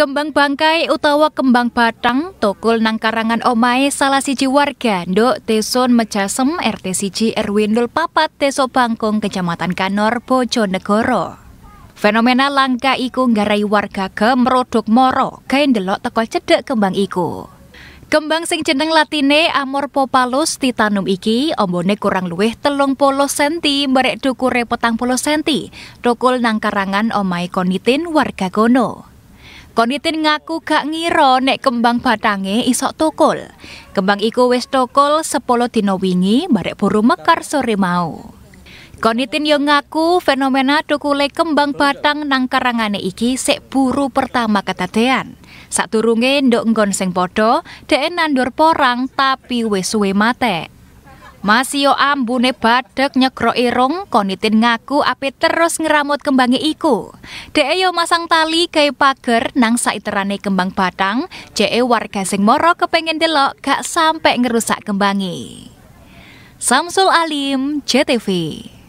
Kembang bangkai utawa kembang batang tokul nang karangan omae salah siji warga ndok Teson Mejasem RT siji RW 04 Teso Bangkong Kecamatan Kanor Bojonegoro. Fenomena langka iku nggarai warga gemrodok moro kain delok teko cedek kembang iku. Kembang sing jeneng latine Popalus titanum iki ombone kurang luwih telung puluh senti merek dukure petang puluh senti tokul nang karangan omae konitin warga gono Konitin ngaku gak ngira nek kembang batange isok tokol. Kembang iku wis tokol 10 dina wingi barek buru mekar sore mau. Konitin yo ngaku fenomena tukule kembang batang nang karangane iki sik buru pertama ketadean. Saturunge ndok nggon sing podo, dhek nandur porang tapi wis suwe mate. Masio ambune badhek nyegro irung, konitin ngaku api terus ngeramut kembangi iku. Dee yo masang tali kaya pager nang saiterane kembang batang, jee warga sing moro kepengen delok gak sampai ngerusak kembangi. Samsul Alim, JTV.